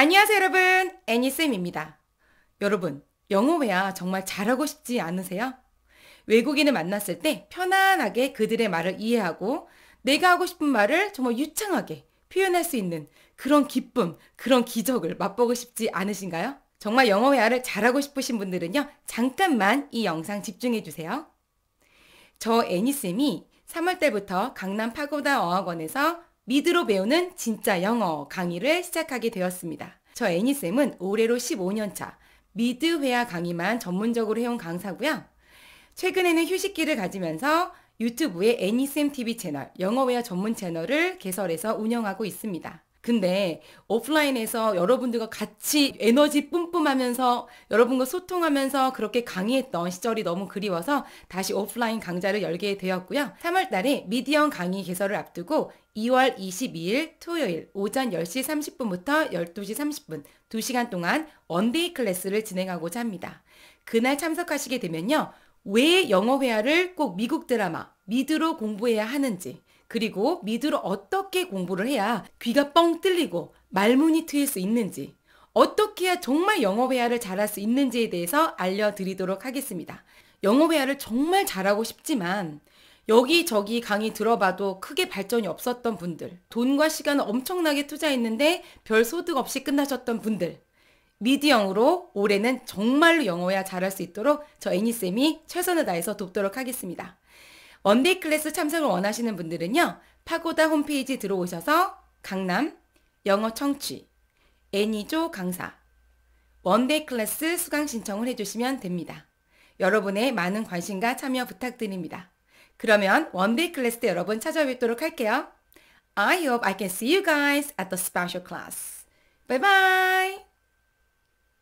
안녕하세요 여러분 애니쌤입니다. 여러분 영어회화 정말 잘하고 싶지 않으세요? 외국인을 만났을 때 편안하게 그들의 말을 이해하고 내가 하고 싶은 말을 정말 유창하게 표현할 수 있는 그런 기쁨, 그런 기적을 맛보고 싶지 않으신가요? 정말 영어회화를 잘하고 싶으신 분들은요 잠깐만 이 영상 집중해주세요. 저 애니쌤이 3월때부터 강남 파고다 어학원에서 미드로 배우는 진짜 영어 강의를 시작하게 되었습니다. 저 애니쌤은 올해로 15년차 미드 회화 강의만 전문적으로 해온 강사고요. 최근에는 휴식기를 가지면서 유튜브에 애니쌤 TV 채널, 영어 회화 전문 채널을 개설해서 운영하고 있습니다. 근데 오프라인에서 여러분들과 같이 에너지 뿜뿜하면서 여러분과 소통하면서 그렇게 강의했던 시절이 너무 그리워서 다시 오프라인 강좌를 열게 되었고요. 3월 달에 미디엄 강의 개설을 앞두고 2월 22일 토요일 오전 10시 30분부터 12시 30분 2시간 동안 원데이 클래스를 진행하고자 합니다. 그날 참석하시게 되면요. 왜 영어 회화를 꼭 미국 드라마 미드로 공부해야 하는지 그리고 미드로 어떻게 공부를 해야 귀가 뻥 뚫리고 말문이 트일 수 있는지 어떻게 해야 정말 영어 회화를 잘할 수 있는지에 대해서 알려드리도록 하겠습니다. 영어 회화를 정말 잘하고 싶지만 여기저기 강의 들어봐도 크게 발전이 없었던 분들, 돈과 시간을 엄청나게 투자했는데 별 소득 없이 끝나셨던 분들, 미디영으로 올해는 정말로 영어야 잘할 수 있도록 저 애니쌤이 최선을 다해서 돕도록 하겠습니다. 원데이 클래스 참석을 원하시는 분들은요. 파고다 홈페이지 들어오셔서 강남 영어 청취 애니조 강사 원데이 클래스 수강 신청을 해주시면 됩니다. 여러분의 많은 관심과 참여 부탁드립니다. 그러면 원데이 클래스 때 여러분 찾아뵙도록 할게요. I hope I can see you guys at the special class. Bye bye!